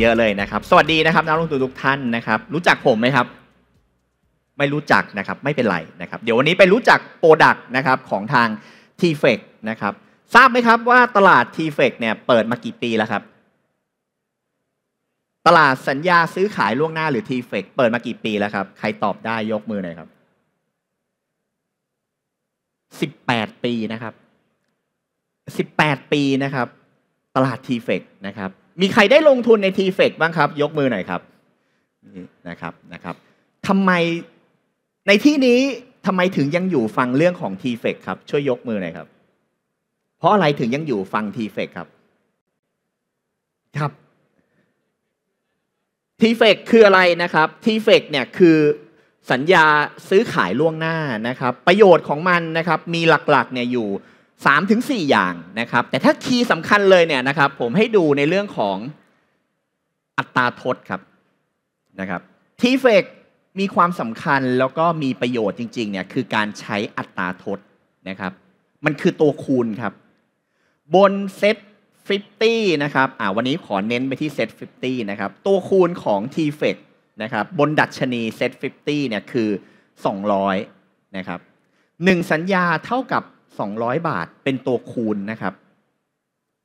เยอะเลยนะครับ สวัสดีนะครับนักลงทุนทุกท่านนะครับ รู้จักผมไหมครับ ไม่รู้จักนะครับไม่เป็นไรนะครับ เดี๋ยววันนี้ไปรู้จักโปรดักต์นะครับของทาง t f e c นะครับทราบไหมครับว่าตลาด t f e c เนี่ยเปิดมากี่ปีแล้วครับ ตลาดสัญญาซื้อขายล่วงหน้าหรือ t f e c เปิดมากี่ปีแล้วครับ ใครตอบได้ยกมือหน่อยครับสิบแปดปีนะครับสิบแปดปีนะครับ ตลาด t f e c นะครับมีใครได้ลงทุนใน t f e c บ้างครับ ยกมือหน่อยครับนะครับนะครับทำไมในที่นี้ทำไมถึงยังอยู่ฟังเรื่องของ t f e c ครับช่วยยกมือหน่อยครับ เพราะอะไรถึงยังอยู่ฟัง t f e c ครับครับ t f e c คืออะไรนะครับ t f e c เนี่ยคือสัญญาซื้อขายล่วงหน้านะครับ ประโยชน์ของมันนะครับ มีหลักๆเนี่ยอยู่3-4ถึงอย่างนะครับแต่ถ้าคีย์สำคัญเลยเนี่ยนะครับผมให้ดูในเรื่องของอัตราทดครับนะครับทีเฟกมีความสำคัญแล้วก็มีประโยชน์จริงๆเนี่ยคือการใช้อัตราทดนะครับมันคือตัวคูณครับ บนเซต50นะครับอ่าวันนี้ขอเน้นไปที่เซต50นะครับตัวคูณของ t f e c t นะครับบนดัชนีเซต50เนี่ยคือ 200นะครับ1สัญญาเท่ากับ200 บาทเป็นตัวคูณนะครับ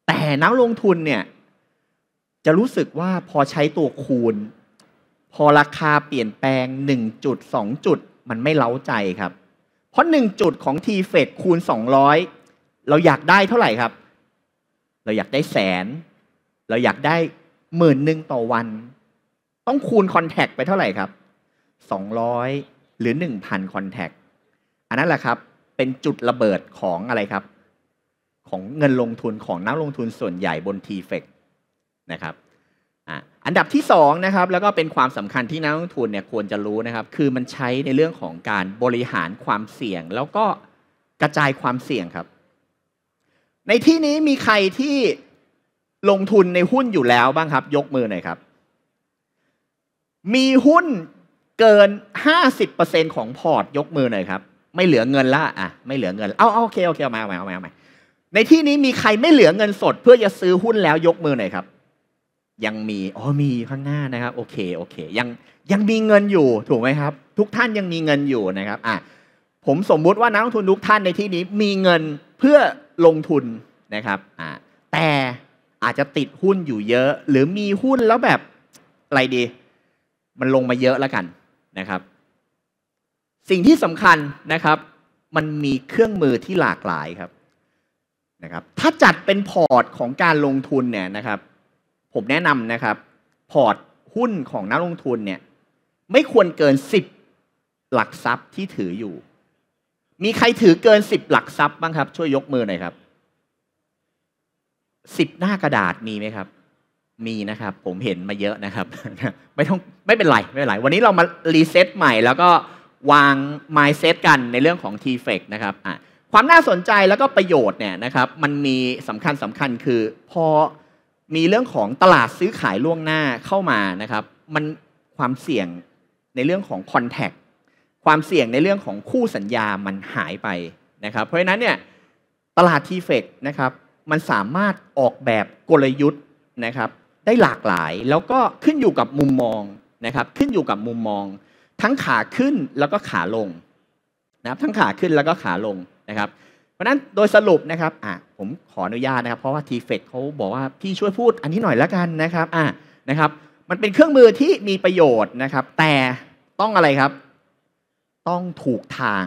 แต่ นักลงทุนเนี่ย จะรู้สึกว่าพอใช้ตัวคูณ พอราคาเปลี่ยนแปลง1จุด2จุด มันไม่ เล้า ใจครับ เพราะ 1 จุดของ t f e d คูณ 200 เราอยากได้เท่าไหร่ ครับ เราอยากได้แสน เราอยากได้หมื่นหนึ่งต่อวัน ต้องคูณ คอนแทคไปเท่าไหร่ครับ200หรือ1,000คอนแทคอันนั้นแหละครับเป็นจุดระเบิดของอะไรครับของเงินลงทุนของนักลงทุนส่วนใหญ่บน t f e c นะครับอันดับที่2นะครับแล้วก็เป็นความสำคัญที่นักลงทุนเนี่ยควรจะรู้นะครับคือมันใช้ในเรื่องของการบริหารความเสี่ยง แล้วก็กระจายความเสี่ยงครับ ในที่นี้มีใครที่ลงทุนในหุ้นอยู่แล้วบ้างครับยกมือหน่อยครับ มีหุ้นเกิน 50%ของพอร์ตยกมือหน่อยครับไม่เหลือเงินละอ่ะไม่เหลือเงินเอาเอาโอเคโอเคเอามาเอามาเอามาเอามในที่นี้มีใครไม่เหลือเงินสด เพื่อจะซื้อหุ้นแล้วยกมือหน่อยครับ ยังมีอ๋อมีข้างหน้านะครับ โอเคโอเคยังยังมีเงินอยู่ถูกไหมครับ ทุกท่านยังมีเงินอยู่นะครับอ่ะผมสมมุติว่านักลงทุนทุกท่านในที่นี้ มีเงินเพื่อลงทุนนะครับอ่ะแต่อาจจะติดหุ้นอยู่เยอะ หรือมีหุ้นแล้วแบบ อะไรดี มันลงมาเยอะแล้วกันนะครับสิ่งที่สำคัญนะครับมันมีเครื่องมือที่หลากหลายครับนะครับ ถ้าจัดเป็นพอร์ตของการลงทุนเนี่ยนะครับ ผมแนะนำนะครับพอร์ตหุ้นของนักลงทุนเนี่ยไม่ควรเกินสิบหลักทรัพย์ที่ถืออยู่ มีใครถือเกินสิบหลักทรัพย์บ้างครับ ช่วยยกมือหน่อยครับสิบหน้ากระดาษมีไหมครับ มีนะครับผมเห็นมาเยอะนะครับ ไม่ต้องไม่เป็นไรไม่เป็นไร วันนี้เรามารีเซ็ตใหม่แล้วก็วาง mindset กันในเรื่องของ t f e c นะครับความน่าสนใจแล้วก็ประโยชน์เนี่ยนะครับมันมีสำคัญสำคัญคือพอมีเรื่องของตลาดซื้อขายล่วงหน้าเข้ามานะครับมันความเสี่ยงในเรื่องของ contact ความเสี่ยงในเรื่องของคู่สัญญามันหายไปนะครับเพราะฉะนั้นเนี่ยตลาด t f e c นะครับมันสามารถออกแบบกลยุทธ์นะครับได้หลากหลายแล้วก็ขึ้นอยู่กับมุมมองนะครับขึ้นอยู่กับมุมมองทั้งขาขึ้นแล้วก็ขาลงนะครับทั้งขาขึ้นแล้วก็ขาลงนะครับเพราะนั้นโดยสรุปนะครับอ่ะผมขออนุญาตนะครับเพราะว่าทีเฟกเขาบอกว่า พี่ช่วยพูดอันนี้หน่อยละกันนะครับอ่ะนะครับ มันเป็นเครื่องมือที่มีประโยชน์นะครับแต่ต้องอะไรครับ ต้องถูกทาง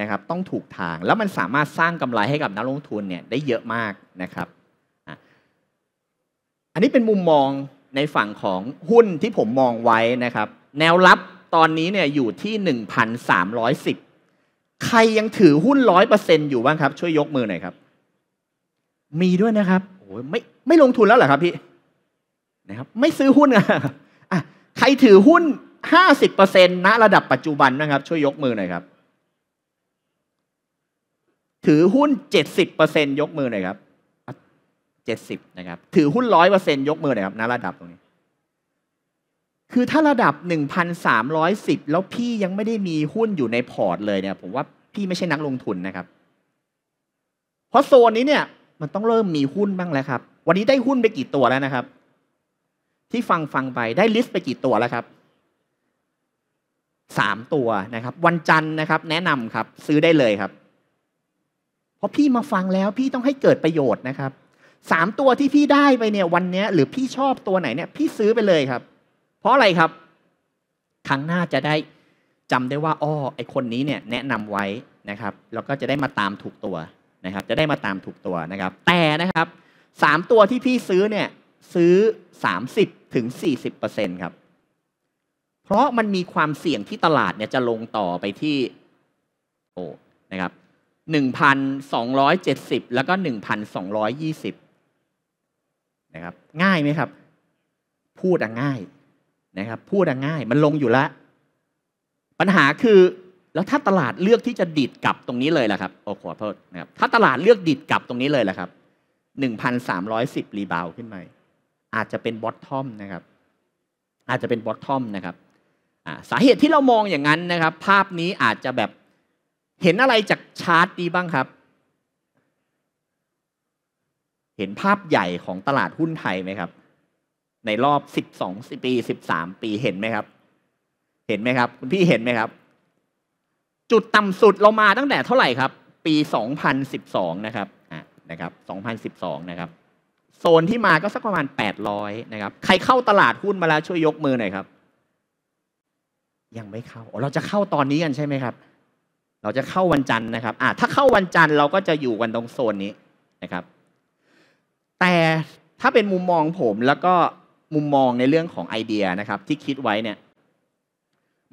นะครับต้องถูกทางแล้วมันสามารถสร้างกำไรให้กับนักลงทุนเนี่ยได้เยอะมากนะครับอันนี้เป็นมุมมองในฝั่งของหุ้นที่ผมมองไว้นะครับ แนวรับตอนนี้เนี่ยอยู่ที่ 1,310 ใครยังถือหุ้นร้อยเปอร์เซ็นอยู่บ้างครับ ช่วยยกมือหน่อยครับ มีด้วยนะครับโอ้ยไม่ไม่ลงทุนแล้วเหรอครับพี่นะครับไม่ซื้อหุ้นอ่ะใครถือหุ้นห้าสิบเปอร์เซ็นต์ณระดับปัจจุบันนะครับ ช่วยยกมือหน่อยครับถือหุ้นเจ็ดสิบเปอร์เซ็นยกมือหน่อยครับเจ็ดสิบนะครับ ถือหุ้นร้อยเปอร์เซ็นยกมือหน่อยครับณระดับตรงนี้คือถ้าระดับ1,310 แล้วพี่ยังไม่ได้มีหุ้นอยู่ในพอร์ตเลยเนี่ยผมว่าพี่ไม่ใช่นักลงทุนนะครับ เพราะโซนนี้เนี่ยมันต้องเริ่มมีหุ้นบ้างแล้วครับ วันนี้ได้หุ้นไปกี่ตัวแล้วนะครับ ที่ฟังฟังไปได้ลิสต์ไปกี่ตัวแล้วครับสามตัวนะครับ วันจันทร์นะครับ แนะนำครับซื้อได้เลยครับ เพราะพี่มาฟังแล้วพี่ต้องให้เกิดประโยชน์นะครับสามตัวที่พี่ได้ไปเนี่ยวันนี้หรือพี่ชอบตัวไหนเนี่ย พี่ซื้อไปเลยครับเพราะอะไรครับ ครั้งหน้าจะได้จำได้ว่าอ้อไอคนนี้เนี่ยแนะนำไว้นะครับ แล้วก็จะได้มาตามถูกตัวนะครับ จะได้มาตามถูกตัวนะครับ แต่นะครับสามตัวที่พี่ซื้อเนี่ยซื้อสสามิบถึงสสี่ิบเเปอร์ซ็นครับ เพราะมันมีความเสี่ยงที่ตลาดเนี่ยจะลงต่อไปที่โอ้นะครับดสิบแล้วก็หนึ่งพันะครับ ง่ายไหมครับ พูดอะง่ายนะครับพูดง่ายมันลงอยู่แล้ว ปัญหาคือแล้วถ้าตลาดเลือกที่จะดิดกลับตรงนี้เลยล่ะครับโอ้ขอโทษนะครับถ้าตลาดเลือกดิดกลับตรงนี้เลยล่ะครับหนึ่งพันสามร้อยสิบรีบาวขึ้นไปอาจจะเป็นบอททอมนะครับ อาจจะเป็นบอททอมนะครับสาเหตุที่เรามองอย่างนั้นนะครับ ภาพนี้อาจจะแบบเห็นอะไรจากชาร์ตดีบ้างครับ เห็นภาพใหญ่ของตลาดหุ้นไทยไหมครับในรอบสิบสองปีสิบสามปีเห็นไหมครับ เห็นไหมครับคุณพี่เห็นไหมครับ จุดต่ำสุดเรามาตั้งแต่เท่าไหร่ครับ ปีสองพันสิบสองนะครับอ่ะนะครับสองพันสิบสองนะครับ โซนที่มาก็สักประมาณแปดร้อยนะครับ ใครเข้าตลาดหุ้นมาแล้วช่วยยกมือหน่อยครับยังไม่เข้าเราจะเข้าตอนนี้กันใช่ไหมครับ เราจะเข้าวันจันทร์นะครับ อ่าถ้าเข้าวันจันทร์เราก็จะอยู่กันตรงโซนนี้นะครับ แต่ถ้าเป็นมุมมองผมแล้วก็มุมมองในเรื่องของไอเดียนะครับที่คิดไว้เนี่ย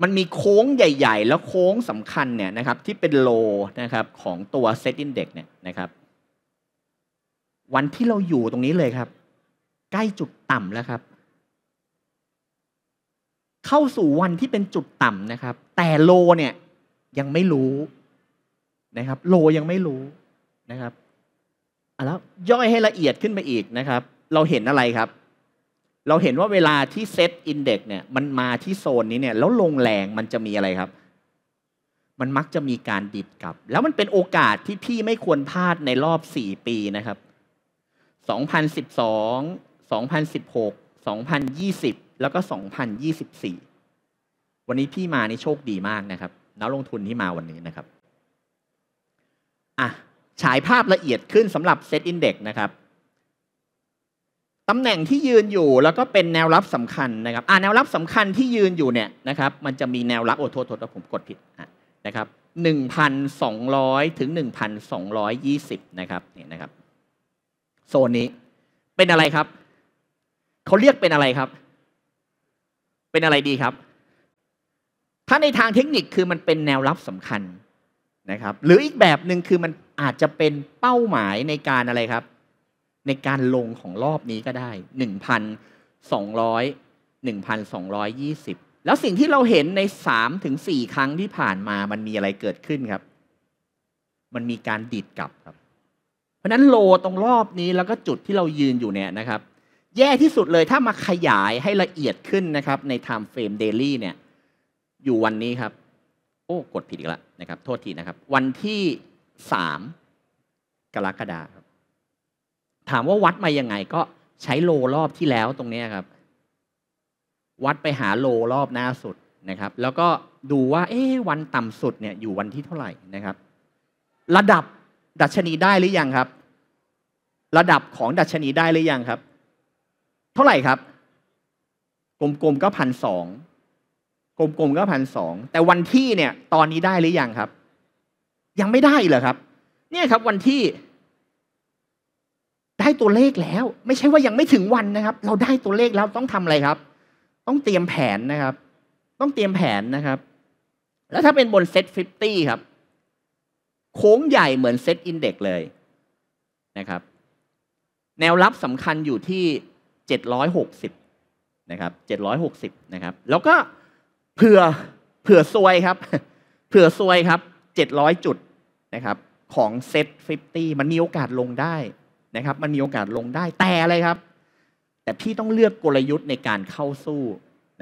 มันมีโค้งใหญ่ๆ แล้วโค้งสำคัญเนี่ยนะครับ ที่เป็นโลนะครับของตัว Set Index เนี่ยนะครับ วันที่เราอยู่ตรงนี้เลยครับ ใกล้จุดต่ำแล้วครับ เข้าสู่วันที่เป็นจุดต่ำนะครับ แต่โลเนี่ยยังไม่รู้นะครับ โลยังไม่รู้นะครับแล้วย่อยให้ละเอียดขึ้นไปอีกนะครับ เราเห็นอะไรครับเราเห็นว่าเวลาที่เซตอินเด็กเนี่ยมันมาที่โซนนี้เนี่ยแล้วลงแรงมันจะมีอะไรครับ มันมักจะมีการดิดกลับ แล้วมันเป็นโอกาสที่พี่ไม่ควรพลาดในรอบ 4 ปีนะครับ2012 2016 2020 แล้วก็ 2024 วันนี้พี่มานี่โชคดีมากนะครับนักลงทุนที่มาวันนี้นะครับอ่ะฉายภาพละเอียดขึ้นสำหรับเซตอินเด็กนะครับตำแหน่งที่ยืนอยู่แล้วก็เป็นแนวรับสำคัญนะครับอ่าแนวรับสำคัญที่ยืนอยู่เนี่ยนะครับ มันจะมีแนวรับโอ้โทษโทษผมกดผิดนะครับ1,200ถึง1,220นะครับนี่นะครับโซนนี้เป็นอะไรครับเขาเรียกเป็นอะไรครับ เป็นอะไรดีครับ ถ้าในทางเทคนิคคือมันเป็นแนวรับสำคัญนะครับ หรืออีกแบบหนึ่งคือมันอาจจะเป็นเป้าหมายในการอะไรครับในการลงของรอบนี้ก็ได้ 1,200 1,220 แล้วสิ่งที่เราเห็นใน 3-4 ครั้งที่ผ่านมามันมีอะไรเกิดขึ้นครับ มันมีการดิดกลับครับ เพราะนั้นโลตรงรอบนี้แล้วก็จุดที่เรายืนอยู่เนี่ยนะครับ แย่ที่สุดเลยถ้ามาขยายให้ละเอียดขึ้นนะครับใน Time Frame Daily เนี่ยอยู่วันนี้ครับ โอ้กดผิดอีกแล้วนะครับ โทษทีนะครับ วันที่ 3 กรกฎาคมถามว่าวัดมายังไงก็ใช้โลรอบที่แล้วตรงนี้ครับ วัดไปหาโลรอบหน้าสุดนะครับ แล้วก็ดูว่าเอ๊วันต่ำสุดเนี่ย อยู่วันที่เท่าไหร่นะครับ ระดับดัชนีได้หรือยังครับ ระดับของดัชนีได้หรือยังครับ เท่าไหร่ครับ กลมๆก็พันสองกลมๆก็พันสองแต่วันที่เนี่ยตอนนี้ได้หรือยังครับ ยังไม่ได้เหรอครับ เนี่ยครับวันที่ได้ตัวเลขแล้วไม่ใช่ว่ายังไม่ถึงวันนะครับ เราได้ตัวเลขแล้วต้องทำอะไรครับ ต้องเตรียมแผนนะครับ ต้องเตรียมแผนนะครับ แล้วถ้าเป็นบนเซตฟิฟตี้ครับ โค้งใหญ่เหมือนเซตอินเด็กเลยนะครับ แนวรับสำคัญอยู่ที่เจ็ดร้อยหกสิบนะครับเจ็ดร้อยหกสิบนะครับ แล้วก็เผื่อเผื่อซวยครับ เผื่อซวยครับเจ็ดร้อยจุดนะครับของเซตฟิฟตี้มันมีโอกาสลงได้นะครับมันมีโอกาสลงได้แต่อะไรครับ แต่พี่ต้องเลือกกลยุทธ์ในการเข้าสู้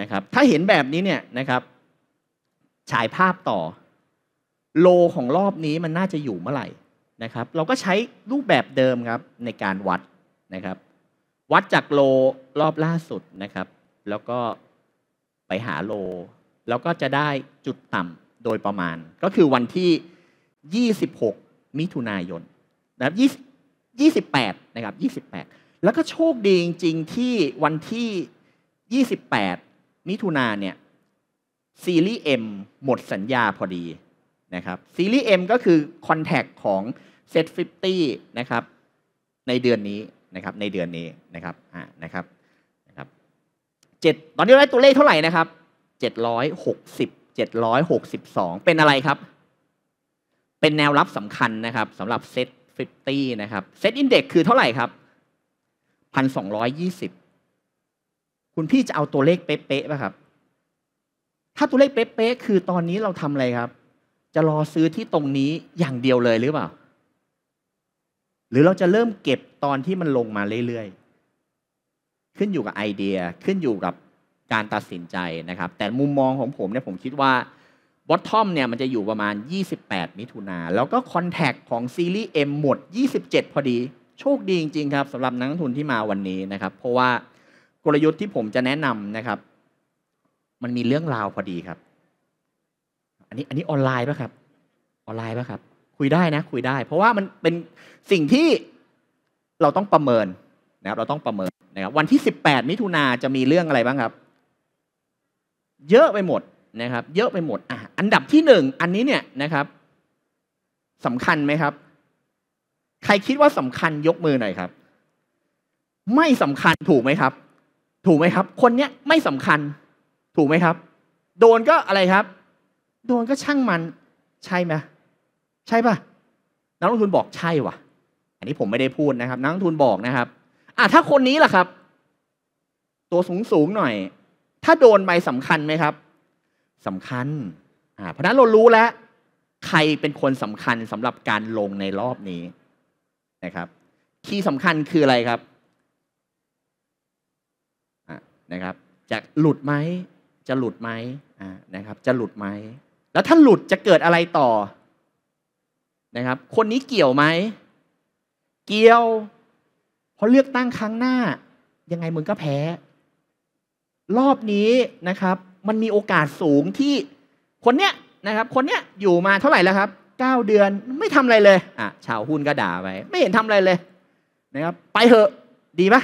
นะครับ ถ้าเห็นแบบนี้เนี่ยนะครับฉายภาพต่อ โลของรอบนี้มันน่าจะอยู่เมื่อไหร่นะครับ เราก็ใช้รูปแบบเดิมครับในการวัดนะครับ วัดจากโลรอบล่าสุดนะครับ แล้วก็ไปหาโลแล้วก็จะได้จุดต่ำโดยประมาณ ก็คือวันที่ 26 มิถุนายนนะครับ28นะครับ28 แล้วก็โชคดีจริง ๆ ที่วันที่ 28 มิถุนาเนี่ยซีรีส์ M หมดสัญญาพอดีนะครับซีรีส์ M ก็คือคอนแทคของเซ t 50นะครับในเดือนนี้นะครับในเดือนนี้นะครับอ่านะครับนะครับเจ็ดตอนนี้ได้ตัวเลขเท่าไหร่นะครับเจ็ดร้อยหกสิบเจ็ดร้อยหกสิบสองเป็นอะไรครับ เป็นแนวรับสำคัญนะครับสำหรับเซต50 นะครับเซตอินเด็กคือเท่าไหร่ครับ 1,220 คุณพี่จะเอาตัวเลขเป๊ะๆป่ะครับ ถ้าตัวเลขเป๊ะๆคือตอนนี้เราทำอะไรครับ จะรอซื้อที่ตรงนี้อย่างเดียวเลยหรือเปล่าหรือเราจะเริ่มเก็บตอนที่มันลงมาเรื่อยๆ ขึ้นอยู่กับไอเดียขึ้นอยู่กับการตัดสินใจนะครับ แต่มุมมองของผมเนี่ยผมคิดว่าบอททอมเนี่ยมันจะอยู่ประมาณ 28 มิถุนา แล้วก็คอนแทคของซีรีส์ M หมด 27 พอดีโชคดีจริงๆครับสำหรับนักทุนที่มาวันนี้นะครับ เพราะว่ากลยุทธ์ที่ผมจะแนะนำนะครับ มันมีเรื่องราวพอดีครับ อันนี้อันนี้ออนไลน์ป่ะครับออนไลน์ป่ะครับ คุยได้นะคุยได้ เพราะว่ามันเป็นสิ่งที่เราต้องประเมินนะครับเราต้องประเมินนะครับวันที่ 18 มิถุนาจะมีเรื่องอะไรบ้างครับ เยอะไปหมดนะครับเยอะไปหมดอ่ะอันดับที่หนึ่งอันนี้เนี่ยนะครับสำคัญไหมครับ ใครคิดว่าสำคัญยกมือหน่อยครับ ไม่สำคัญถูกไหมครับ ถูกไหมครับ คนเนี้ยไม่สำคัญถูกไหมครับ โดนก็อะไรครับ โดนก็ช่างมันใช่ไหมใช่ปะนักลงทุนบอกใช่วะอันนี้ผมไม่ได้พูดนะครับนักลงทุนบอกนะครับอ่ะถ้าคนนี้ล่ะครับ ตัวสูงสูงหน่อย ถ้าโดนไปสำคัญไหมครับสำคัญเพราะนั้นเรารู้แล้ว ใครเป็นคนสำคัญสำหรับการลงในรอบนี้นะครับ ที่สำคัญคืออะไรครับนะครับ จะหลุดไหมจะหลุดไหมนะครับ จะหลุดไหม แล้วถ้าหลุดจะเกิดอะไรต่อนะครับ คนนี้เกี่ยวไหม เกี่ยวเพราะเลือกตั้งครั้งหน้า ยังไงมึงก็แพ้ รอบนี้นะครับ มันมีโอกาสสูงที่คนเนี้ยนะครับคนเนี้ยอยู่มาเท่าไหร่แล้วครับเก้าเดือนไม่ทำอะไรเลย อ่ะ ชาวหุ้นก็ด่าไป ไม่เห็นทำอะไรเลย นะครับ ไปเถอะดีปะ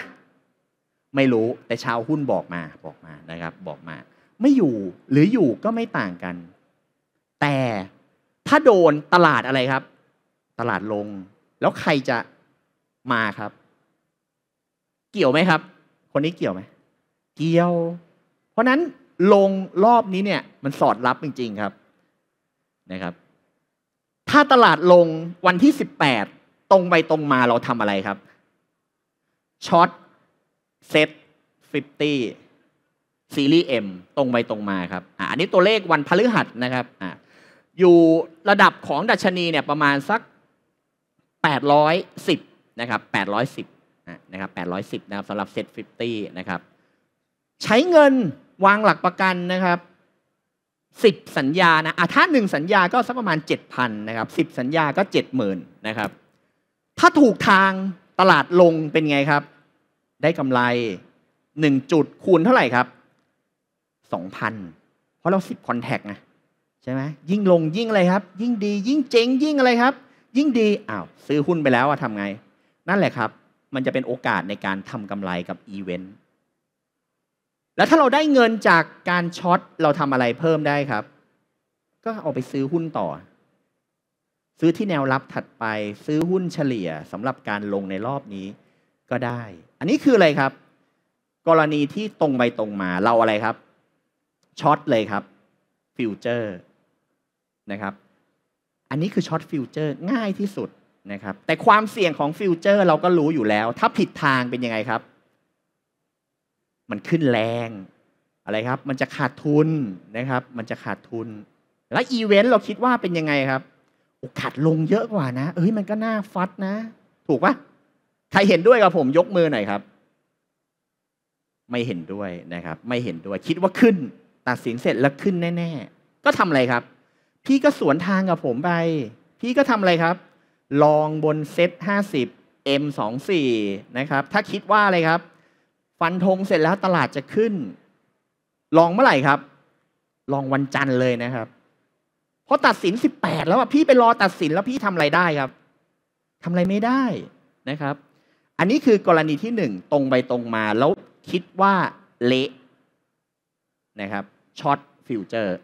ไม่รู้แต่ชาวหุ้นบอกมาบอกมานะครับ บอกมา ไม่อยู่หรืออยู่ก็ไม่ต่างกัน แต่ถ้าโดนตลาดอะไรครับ ตลาดลง แล้วใครจะมาครับ เกี่ยวไหมครับ คนนี้เกี่ยวไหมเกี่ยว เพราะนั้นลงรอบนี้เนี่ยมันสอดรับจริงๆครับนะครับ ถ้าตลาดลงวันที่สิบแปดตรงไปตรงมาเราทำอะไรครับช็อตเซ็ตฟิฟตี้ซีรีส์ M ตรงไปตรงมาครับอ่าอันนี้ตัวเลขวันพฤหัสนะครับอ่าอยู่ระดับของดัชนีเนี่ยประมาณสัก 810 นะครับ 810 นะครับ 810 นะครับสำหรับเซ็ต50 นะครับ ใช้เงินวางหลักประกันนะครับสิบสัญญานะอ่ะถ้าหนึ่งสัญญาก็สักประมาณเจ็ดพันนะครับสิบสัญญาก็เจ็ดหมื่นนะครับถ้าถูกทางตลาดลงเป็นไงครับ ได้กำไรหนึ่งจุดคูณเท่าไหร่ครับสองพันเพราะเราสิบคอนแทกนะใช่ไหมยิ่งลงยิ่งอะไรครับ ยิ่งดี ยิ่งเจ๋งยิ่งอะไรครับ ยิ่งดีอ้าวซื้อหุ้นไปแล้วอะทำไง นั่นแหละครับมันจะเป็นโอกาสในการทำกำไรกับอีเวนต์แล้วถ้าเราได้เงินจากการช็อตเราทำอะไรเพิ่มได้ครับ ก็เอาไปซื้อหุ้นต่อ ซื้อที่แนวรับถัดไป ซื้อหุ้นเฉลี่ยสำหรับการลงในรอบนี้ ก็ได้ อันนี้คืออะไรครับ กรณีที่ตรงไปตรงมาเราอะไรครับช็อตเลยครับฟิวเจอร์นะครับอันนี้คือช็อตฟิวเจอร์ง่ายที่สุดนะครับ แต่ความเสี่ยงของฟิวเจอร์เราก็รู้อยู่แล้ว ถ้าผิดทางเป็นยังไงครับมันขึ้นแรงอะไรครับ มันจะขาดทุนนะครับ มันจะขาดทุน แล้วอีเวนต์เราคิดว่าเป็นยังไงครับโอกาสลงเยอะกว่านะ เอ้ย มันก็น่าฟัดนะ ถูกปะใครเห็นด้วยกับผมยกมือหน่อยครับ ไม่เห็นด้วยนะครับ ไม่เห็นด้วย คิดว่าขึ้น ตัดสินเสร็จแล้วขึ้นแน่ ๆ ก็ทำอะไรครับ พี่ก็สวนทางกับผมไป พี่ก็ทำอะไรครับ ลองบนเซตห้าสิบ M สองสี่นะครับ ถ้าคิดว่าอะไรครับฟันธงเสร็จแล้วตลาดจะขึ้น ลองเมื่อไหร่ครับ ลองวันจันทร์เลยนะครับ เพราะตัดสินสิบแปดแล้วพี่ไปรอตัดสินแล้วพี่ทำอะไรได้ครับ ทำอะไรไม่ได้นะครับ อันนี้คือกรณีที่หนึ่งตรงไปตรงมาแล้วคิดว่าเละนะครับช็อตฟิวเจอร์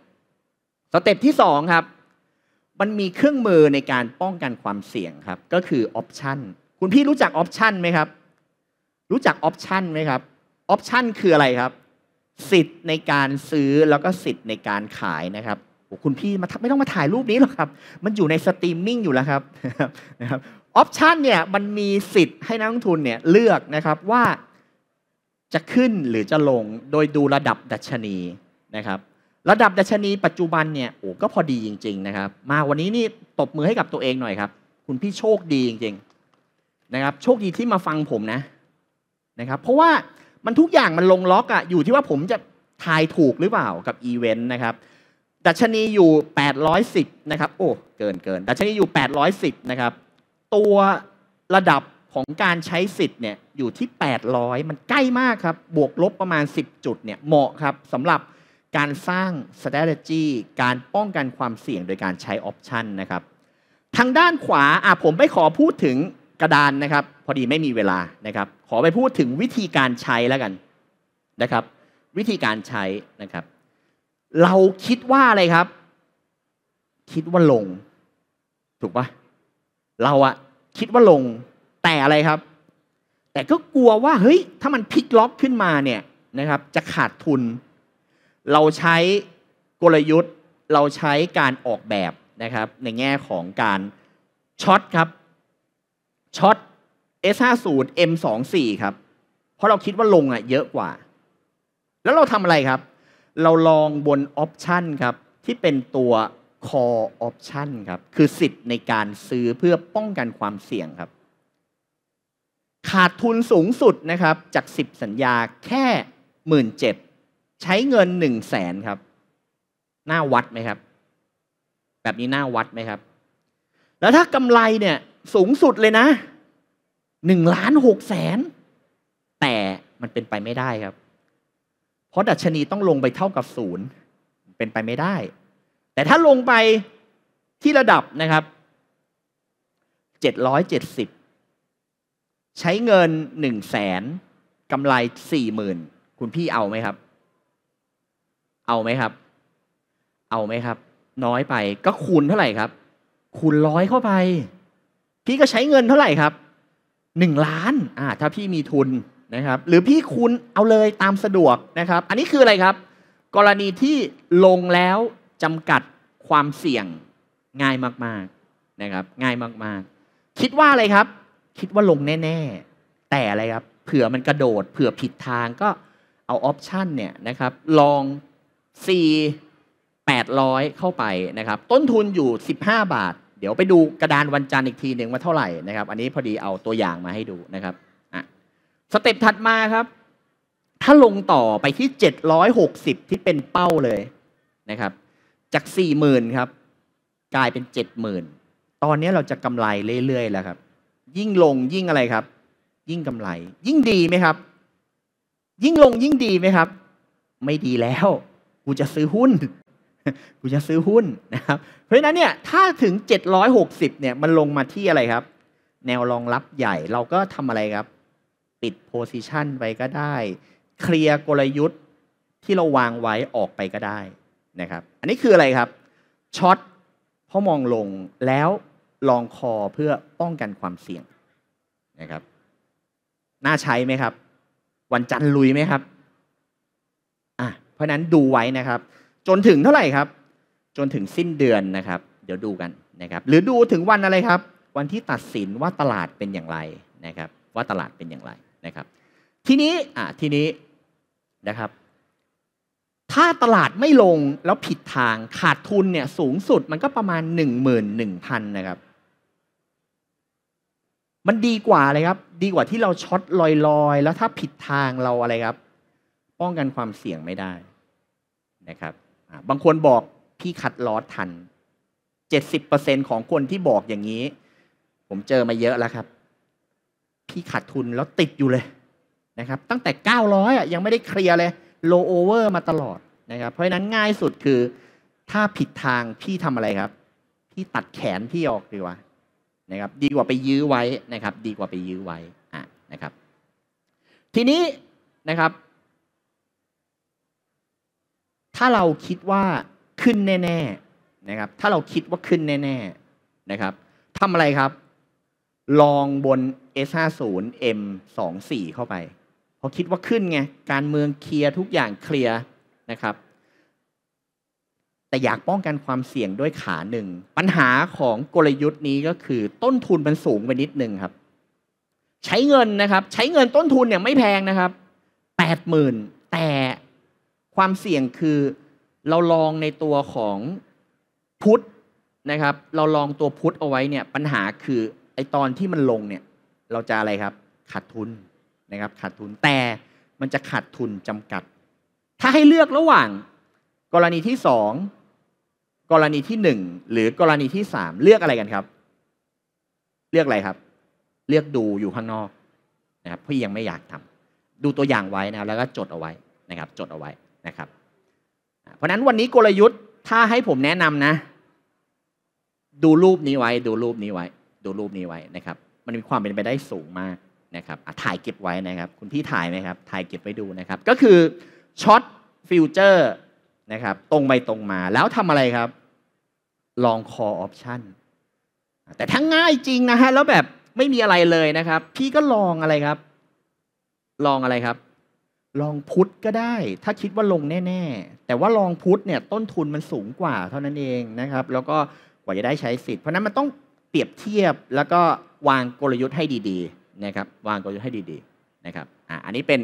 สเต็ปที่สองครับ มันมีเครื่องมือในการป้องกันความเสี่ยงครับ ก็คือออปชันคุณพี่รู้จักออปชันไหมครับรู้จักออปชันไหมครับ ออปชันคืออะไรครับ สิทธิ์ในการซื้อแล้วก็สิทธิ์ในการขายนะครับ คุณพี่มาไม่ต้องมาถ่ายรูปนี้หรอกครับ มันอยู่ในสตรีมมิ่งอยู่แล้วครับนะครับออปชันเนี่ยมันมีสิทธิ์ให้นักลงทุนเนี่ยเลือกนะครับว่าจะขึ้นหรือจะลงโดยดูระดับดัชนีนะครับ ระดับดัชนีปัจจุบันเนี่ยโอ้ก็พอดีจริงๆนะครับ มาวันนี้นี่ตบมือให้กับตัวเองหน่อยครับ คุณพี่โชคดีจริงๆนะครับโชคดีที่มาฟังผมนะนะครับเพราะว่ามันทุกอย่างมันลงล็อกอะอยู่ที่ว่าผมจะทายถูกหรือเปล่ากับอีเวนต์นะครับ ดัชนีอยู่ 810 นะครับ โอ้เกินเกินดัชนีอยู่ 810 นะครับ ตัวระดับของการใช้สิทธิ์เนี่ยอยู่ที่ 800 มันใกล้มากครับ บวกลบประมาณ 10 จุดเนี่ยเหมาะครับสำหรับการสร้าง strategy การป้องกันความเสี่ยงโดยการใช้ออปชันนะครับ ทางด้านขวาอ่ะผมไปขอพูดถึงกระดาน นะครับ พอดีไม่มีเวลานะครับ ขอไปพูดถึงวิธีการใช้แล้วกันนะครับ วิธีการใช้นะครับ เราคิดว่าอะไรครับ คิดว่าลง ถูกปะเราอะคิดว่าลงแต่อะไรครับ แต่ก็กลัวว่าเฮ้ยถ้ามันพลิกล็อกขึ้นมาเนี่ยนะครับ จะขาดทุน เราใช้กลยุทธ์ เราใช้การออกแบบนะครับ ในแง่ของการช็อตครับช็อต S50 M24 ครับ เพราะเราคิดว่าลงอ่ะเยอะกว่า แล้วเราทำอะไรครับ เราลองบนออปชันครับ ที่เป็นตัว call option ครับ คือสิทธิ์ในการซื้อเพื่อป้องกันความเสี่ยงครับ ขาดทุนสูงสุดนะครับ จาก 10 สัญญาแค่หมื่นเจ็ดใช้เงินหนึ่งแสนครับหน้าวัดไหมครับ แบบนี้หน้าวัดไหมครับ แล้วถ้ากำไรเนี่ยสูงสุดเลยนะหนึ่งล้านหกแสนแต่มันเป็นไปไม่ได้ครับ เพราะดัชนีต้องลงไปเท่ากับศูนย์เป็นไปไม่ได้ แต่ถ้าลงไปที่ระดับนะครับเจ็ดร้อยเจ็ดสิบใช้เงินหนึ่งแสนกำไรสี่หมื่นคุณพี่เอาไหมครับ เอาไหมครับ เอาไหมครับ น้อยไปก็คูณเท่าไหร่ครับคูณร้อยเข้าไปพี่ก็ใช้เงินเท่าไหร่ครับหนึ่งล้านอ่าถ้าพี่มีทุนนะครับ หรือพี่คุณเอาเลยตามสะดวกนะครับ อันนี้คืออะไรครับ กรณีที่ลงแล้วจำกัดความเสี่ยงง่ายมากๆนะครับง่ายมากๆ คิดว่าอะไรครับ คิดว่าลงแน่ ๆ แต่อะไรครับ เผื่อมันกระโดด เผื่อผิดทางก็เอาออปชันเนี่ยนะครับลองร800 เข้าไปนะครับต้นทุนอยู่ 15 บาทเดี๋ยวไปดูกระดานวันจันทร์อีกทีหนึ่งว่าเท่าไหร่นะครับ อันนี้พอดีเอาตัวอย่างมาให้ดูนะครับอ่ะสเต็ปถัดมาครับ ถ้าลงต่อไปที่760ที่เป็นเป้าเลยนะครับจาก40,000ครับกลายเป็น70,000ตอนนี้เราจะกำไรเรื่อยๆแล้วครับ ยิ่งลงยิ่งอะไรครับ ยิ่งกำไร ยิ่งดีไหมครับ ยิ่งลงยิ่งดีไหมครับ ไม่ดีแล้วกูจะซื้อหุ้นกูจะซื้อหุ้นนะครับ เพราะฉะนั้นเนี่ยถ้าถึง 760 เนี่ยมันลงมาที่อะไรครับ แนวรองรับใหญ่เราก็ทำอะไรครับปิดโพซิชันไปก็ได้ เคลียร์กลยุทธ์ที่เราวางไว้ออกไปก็ได้นะครับ อันนี้คืออะไรครับช็อตเพราะมองลงแล้วลองคอเพื่อป้องกันความเสี่ยงนะครับน่าใช้ไหมครับ วันจันทร์ลุยไหมครับอ่ะเพราะนั้นดูไว้นะครับจนถึงเท่าไหร่ครับ จนถึงสิ้นเดือนนะครับ เดี๋ยวดูกันนะครับ หรือดูถึงวันอะไรครับ วันที่ตัดสินว่าตลาดเป็นอย่างไรนะครับ ว่าตลาดเป็นอย่างไรนะครับ ทีนี้อ่าทีนี้นะครับ ถ้าตลาดไม่ลงแล้วผิดทางขาดทุนเนี่ยสูงสุดมันก็ประมาณ1 1 0 0 0นะครับ มันดีกว่าเลยครับ ดีกว่าที่เราช็อตลอยๆแล้วถ้าผิดทางเราอะไรครับ ป้องกันความเสี่ยงไม่ได้นะครับบางคนบอกพี่คัดลอตทัน 70%ของคนที่บอกอย่างนี้ ผมเจอมาเยอะแล้วครับ พี่ขาดทุนแล้วติดอยู่เลย นะครับ ตั้งแต่ 900อ่ะยังไม่ได้เคลียร์เลย โลโอเวอร์ มาตลอดนะครับ เพราะฉะนั้นง่ายสุดคือถ้าผิดทางพี่ทำอะไรครับ พี่ตัดแขนพี่ออกดีกว่านะครับ ดีกว่าไปยื้อไว้นะครับ ดีกว่าไปยื้อไว้อ่ะนะครับ ทีนี้นะครับถ้าเราคิดว่าขึ้นแน่ๆนะครับ ถ้าเราคิดว่าขึ้นแน่ๆนะครับทำอะไรครับ ลองบน S50 M24 เข้าไปพอคิดว่าขึ้นไง การเมืองเคลียร์ทุกอย่างเคลียร์นะครับ แต่อยากป้องกันความเสี่ยงด้วยขาหนึ่ง ปัญหาของกลยุทธ์นี้ก็คือต้นทุนมันสูงไปนิดนึงครับ ใช้เงินนะครับ ใช้เงินต้นทุนเนี่ยไม่แพงนะครับแปดหมื่นแต่ความเสี่ยงคือเราลองในตัวของพุทธนะครับ เราลองตัวพุทธเอาไว้เนี่ยปัญหาคือไอตอนที่มันลงเนี่ยเราจะอะไรครับขาดทุนนะครับขาดทุนแต่มันจะขาดทุนจำกัด ถ้าให้เลือกระหว่าง กรณีที่สองกรณีที่หนึ่งหรือกรณีที่สามเลือกอะไรกันครับ เลือกอะไรครับ เลือกดูอยู่ข้างนอกนะครับพี่ยังไม่อยากทำ ดูตัวอย่างไว้นะแล้วก็จดเอาไว้นะครับจดเอาไว้นะครับเพราะนั้นวันนี้กลยุทธ์ถ้าให้ผมแนะนำนะ ดูรูปนี้ไว้ ดูรูปนี้ไว้ ดูรูปนี้ไว้นะครับ มันมีความเป็นไปได้สูงมากนะครับถ่ายเก็บไว้นะครับ คุณพี่ถ่ายไหมครับ ถ่ายเก็บไว้ดูนะครับ ก็คือช็อตฟิวเจอร์นะครับตรงไปตรงมาแล้วทำอะไรครับ ลองคอออปชั่นแต่ทั้งง่ายจริงนะฮะแล้วแบบไม่มีอะไรเลยนะครับ พี่ก็ลองอะไรครับ ลองอะไรครับลองพุทธก็ได้ถ้าคิดว่าลงแน่ ๆ แต่ว่าลองพุทธเนี่ยต้นทุนมันสูงกว่าเท่านั้นเองนะครับ แล้วก็กว่าจะได้ใช้สิทธิ์ เพราะนั้นมันต้องเปรียบเทียบแล้วก็วางกลยุทธ์ให้ดีๆนะครับวางกลยุทธ์ให้ดีๆนะครับอ่าอันนี้เป็น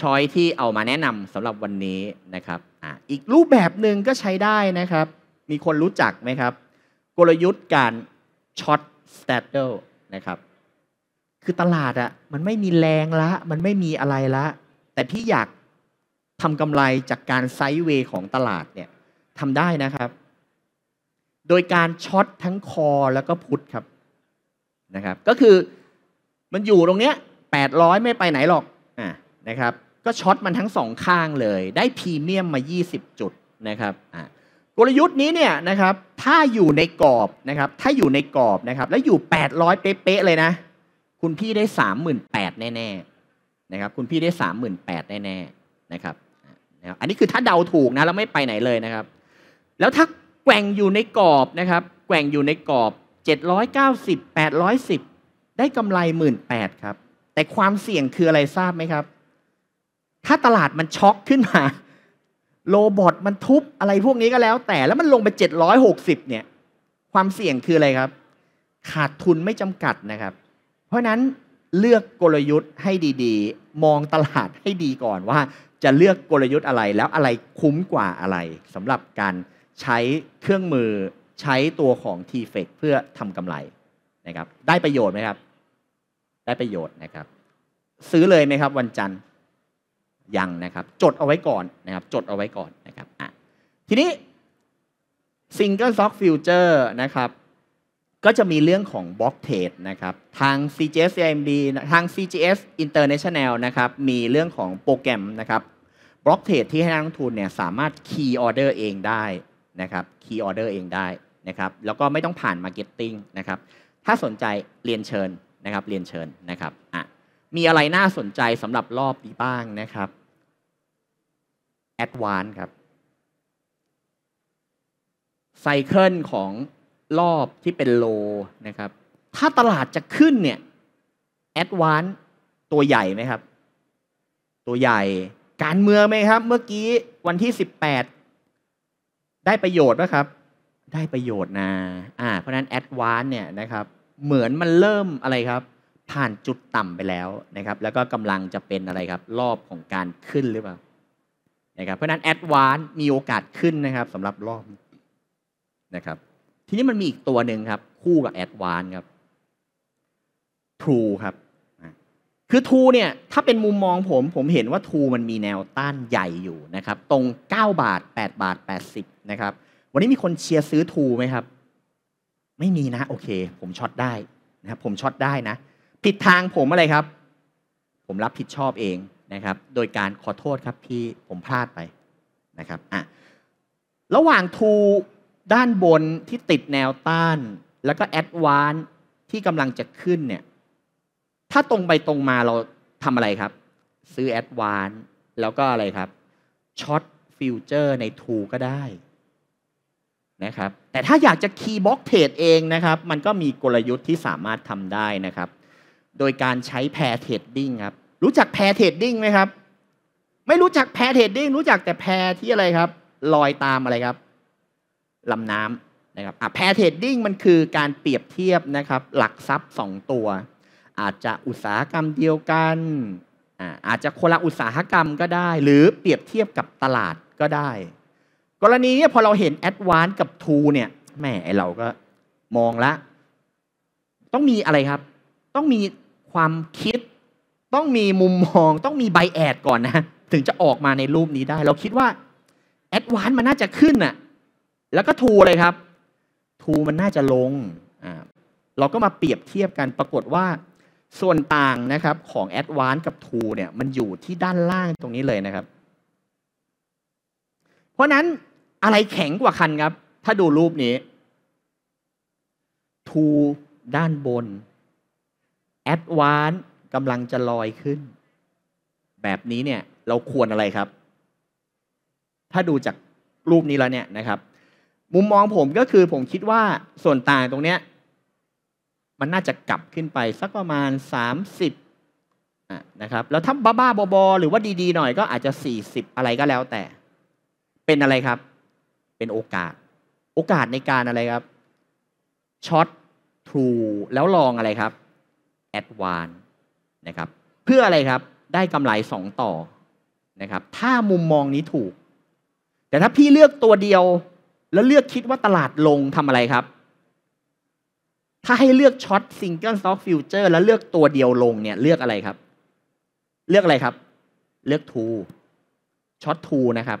ช้อยที่เอามาแนะนำสำหรับวันนี้นะครับอ่าอีกรูปแบบหนึ่งก็ใช้ได้นะครับ มีคนรู้จักไหมครับ กลยุทธ์การช็อตสเตตเดิลนะครับคือตลาดอะมันไม่มีแรงละมันไม่มีอะไรละแต่พี่อยากทำกำไรจากการไซด์เวย์ของตลาดเนี่ยทำได้นะครับ โดยการช็อตทั้งคอแล้วก็พุทครับนะครับ ก็คือมันอยู่ตรงเนี้ย800 ไม่ไปไหนหรอกอ่ะนะครับก็ช็อตมันทั้งสองข้างเลย ได้พรีเมียมมา 20 จุดนะครับอ่ะกลยุทธ์นี้เนี่ยนะครับถ้าอยู่ในกรอบนะครับถ้าอยู่ในกรอบนะครับแล้วอยู่ 800 เป๊ะ ๆ เลยนะ คุณพี่ได้ 38,000 แน่ ๆนะครับคุณพี่ได้สามหมื่นแปดแน่ๆนะครับนะครับอันนี้คือถ้าเดาถูกนะแล้วไม่ไปไหนเลยนะครับ แล้วถ้าแกว่งอยู่ในกรอบนะครับ แกว่งอยู่ในกรอบเจ็ดร้อยเก้าสิบแปดร้อยสิบได้กำไรหมื่นแปดครับ แต่ความเสี่ยงคืออะไรทราบไหมครับ ถ้าตลาดมันช็อกขึ้นมาโรบอทมันทุบอะไรพวกนี้ก็แล้ว แต่แล้วมันลงไปเจ็ดร้อยหกสิบเนี่ย ความเสี่ยงคืออะไรครับ ขาดทุนไม่จำกัดนะครับ เพราะนั้นเลือกกลยุทธ์ให้ดีๆ มองตลาดให้ดีก่อนว่าจะเลือกกลยุทธ์อะไรแล้วอะไรคุ้มกว่าอะไรสำหรับการใช้เครื่องมือใช้ตัวของ t f e c เพื่อทำกำไรนะครับ ได้ประโยชน์ไหมครับ ได้ประโยชน์นะครับ ซื้อเลยไหมครับวันจันทร์ยังนะครับ จดเอาไว้ก่อนนะครับ จดเอาไว้ก่อนนะครับอ่ะทีนี้ Single Stock Future นะครับก็จะมีเรื่องของบล็อกเทรดนะครับทาง CGS i m b ทาง CGS International นะครับ มีเรื่องของโปรแกรมนะครับ บล็อกเทรดที่ให้นักลงทุนเนี่ยสามารถ key order เองได้นะครับ key order เองได้นะครับแล้วก็ไม่ต้องผ่านม์เก็ตติ้งนะครับ ถ้าสนใจเรียนเชิญนะครับเรียนเชิญนะครับอ่ะมีอะไรน่าสนใจสำหรับรอบนี้บ้างนะครับแอดวานครับไซเคิลของรอบที่เป็นโลนะครับ ถ้าตลาดจะขึ้นเนี่ยแอดวานตัวใหญ่ไหมครับ ตัวใหญ่การเมืองไหมครับ เมื่อกี้วันที่สิบแปดได้ประโยชน์ไหมครับ ได้ประโยชน์นะอ่าเพราะนั้นแอดวานเนี่ยนะครับ เหมือนมันเริ่มอะไรครับ ผ่านจุดต่ำไปแล้วนะครับ แล้วก็กำลังจะเป็นอะไรครับ รอบของการขึ้นหรือเปล่านะครับเพราะนั้นแอดวานมีโอกาสขึ้นนะครับสำหรับรอบนะครับทีนี้มันมีอีกตัวหนึ่งครับคู่กับแอดวานครับทูครับคือทูเนี่ย ถ้าเป็นมุมมองผม ผมเห็นว่าทูมันมีแนวต้านใหญ่อยู่นะครับตรง 9 บาท 8 บาท 80นะครับวันนี้มีคนเชียร์ซื้อทูไหมครับ ไม่มีนะ โอเค ผมช็อตได้นะครับผมช็อตได้นะ ผิดทางผมอะไรครับ ผมรับผิดชอบเองนะครับโดยการขอโทษครับพี่ผมพลาดไปนะครับอ่ะระหว่างทูด้านบนที่ติดแนวต้านแล้วก็แอดวานที่กำลังจะขึ้นเนี่ยถ้าตรงไปตรงมาเราทำอะไรครับ ซื้อแอดวานแล้วก็อะไรครับช็อตฟิวเจอร์ในทูก็ได้นะครับ แต่ถ้าอยากจะคีย์บล็อกเทรดเองนะครับ มันก็มีกลยุทธ์ที่สามารถทำได้นะครับ โดยการใช้แพร์เทรดดิ้งครับ รู้จักแพร์เทรดดิ้งไหมครับ ไม่รู้จักแพร์เทรดดิ้งรู้จักแต่แพร์ที่อะไรครับ ลอยตามอะไรครับลำน้ำนะครับแพร์เทรดดิ้งมันคือการเปรียบเทียบนะครับหลักทรัพย์ 2 ตัว อาจจะอุตสาหกรรมเดียวกัน อาจจะคนละอุตสาหกรรมก็ได้ หรือเปรียบเทียบกับตลาดก็ได้ กรณีนี้พอเราเห็นแอดวานกับทูเนี่ย แหมเราก็มองละต้องมีอะไรครับ ต้องมีความคิด ต้องมีมุมมองต้องมีใบแอดก่อนนะถึงจะออกมาในรูปนี้ได้ เราคิดว่าแอดวานมันน่าจะขึ้นอะแล้วก็ทูเลยครับทูมันน่าจะลง เราก็มาเปรียบเทียบกันปรากฏว่า ส่วนต่างนะครับของแอดวานกับทูเนี่ยมันอยู่ที่ด้านล่างตรงนี้เลยนะครับ เพราะนั้นอะไรแข็งกว่าคันครับ ถ้าดูรูปนี้ทูด้านบนแอดวานกำลังจะลอยขึ้น แบบนี้เนี่ยเราควรอะไรครับ ถ้าดูจากรูปนี้แล้วเนี่ยนะครับมุมมองผมก็คือผมคิดว่าส่วนต่างตรงเนี้ยมันน่าจะกลับขึ้นไปสักประมาณ 30นะครับแล้วถ้าบ้าๆบอๆหรือว่าดีๆ หน่อยก็อาจจะ 40 อะไรก็แล้วแต่ เป็นอะไรครับ เป็นโอกาสโอกาสในการอะไรครับช็อตทรูแล้วลองอะไรครับแอดวานนะครับเพื่ออะไรครับได้กำไรสองต่อนะครับถ้ามุมมองนี้ถูก แต่ถ้าพี่เลือกตัวเดียวแล้วเลือกคิดว่าตลาดลงทำอะไรครับ ถ้าให้เลือกช็อตซิงเกิลสต็อกฟิวเจอร์แล้วเลือกตัวเดียวลงเนี่ยเลือกอะไรครับ เลือกอะไรครับ เลือกทูช็อตทูนะครับ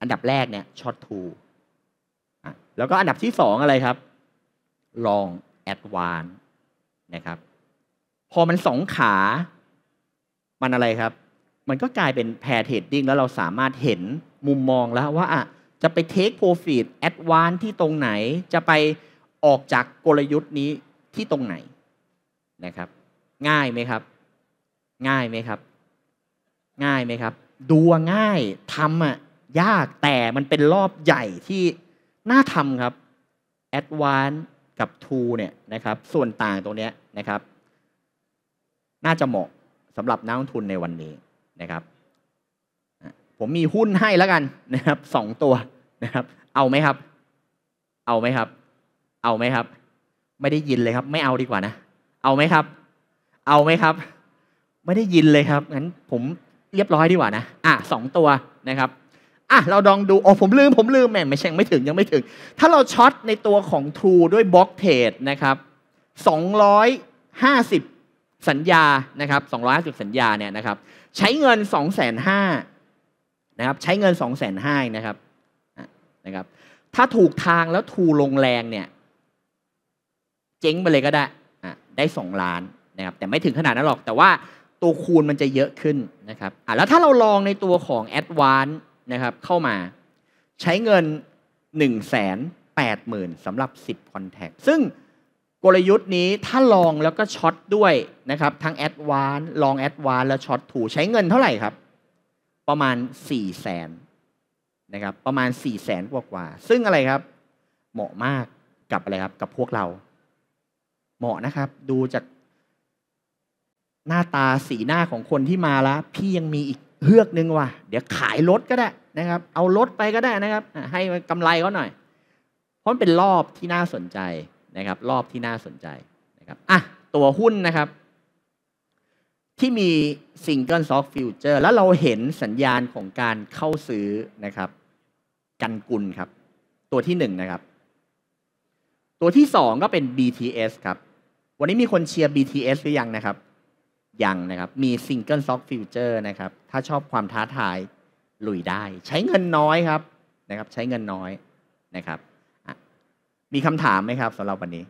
อันดับแรกเนี่ยช็อตทูแล้วก็อันดับที่สองอะไรครับ ลองแอดวานนะครับ พอมันสองขา มันอะไรครับ มันก็กลายเป็นแพร์เทรดดิ้งแล้วเราสามารถเห็นมุมมองแล้วว่าอะจะไปเทคโปรฟิตแอดวานที่ตรงไหน จะไปออกจากกลยุทธ์นี้ที่ตรงไหนนะครับ ง่ายไหมครับ ง่ายไหมครับ ง่ายไหมครับ ดูง่ายทำอ่ะยากแต่มันเป็นรอบใหญ่ที่น่าทำครับแอดวานกับทูเนี่ยนะครับ ส่วนต่างตรงนี้นะครับ น่าจะเหมาะสำหรับนักลงทุนในวันนี้นะครับผมมีหุ้นให้แล้วกันนะครับสองตัวนะครับ เอาไหมครับ เอาไหมครับ เอาไหมครับ ไม่ได้ยินเลยครับ ไม่เอาดีกว่านะเอาไหมครับ เอาไหมครับ ไม่ได้ยินเลยครับ งั้นผมเรียบร้อยดีกว่านะอ่ะสองตัวนะครับอ่ะเราลองดู โอ้ ผมลืมผมลืมแหมไม่ใช่ไม่ถึงยังไม่ถึง ถ้าเราช็อตในตัวของ True ด้วยบล็อกเพจนะครับ250 สัญญานะครับ250สัญญาเนี่ยนะครับ ใช้เงิน 2 5 0 0 0ะครับใช้เงิน2องแสนห้ะครับนะครับ ถ้าถูกทางแล้วถูลงแรงเนี่ยเจ๊งไปเลยก็ได้ได้2 ล้านนะครับแต่ไม่ถึงขนาดนั้นหรอกแต่ว่าตัวคูณมันจะเยอะขึ้นนะครับแล้วถ้าเราลองในตัวของ a d v a n c e นะครับเข้ามาใช้เงิน1น0 0 0 0สำหรับ 10 Contact ซึ่งกลยุทธ์นี้ถ้าลองแล้วก็ช็อตด้วยนะครับทั้ง a d v a n c e ลอง a d v a n c e แล้วช็อตถูใช้เงินเท่าไหร่ครับประมาณ4ี่แสนนะครับ ประมาณ4ี่แสนกว่ากว่าซึ่งอะไรครับ เหมาะมากกับอะไรครับกับพวกเรา เหมาะนะครับ ดูจากหน้าตาสีหน้าของคนที่มาแล้วพี่ยังมีอีกเฮือกนึงว่ะเดี๋ยวขายรถก็ได้นะครับ เอารถไปก็ได้นะครับให้กำไรเขาหน่อย เพราะเป็นรอบที่น่าสนใจนะครับ รอบที่น่าสนใจนะครับอ่ะตัวหุ้นนะครับที่มีิ s i ก g l e s อ o ฟิวเจอร์แล้วเราเห็นสัญญาณของการเข้าซื้อนะครับกันกุลครับ ตัวที่หนึ่งนะครับ ตัวที่สองก็เป็น BTS ครับ วันนี้มีคนเชียร์ BTS หรือยังนะครับ ยังนะครับ มีิงเกิลซ็อกฟิวเจอร์นะครับ ถ้าชอบความท้าทายลุยได้ ใช้เงินน้อยครับนะครับ ใช้เงินน้อยนะครับมีคำถามไหมครับสำหรับวันนี้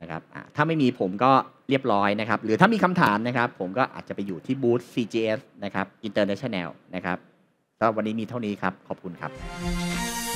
นะครับถ้าไม่มีผมก็เรียบร้อยนะครับ หรือถ้ามีคำถามนะครับผมก็อาจจะไปอยู่ที่บูธ CGS นะครับ International นะครับก็วันนี้มีเท่านี้ครับ ขอบคุณครับ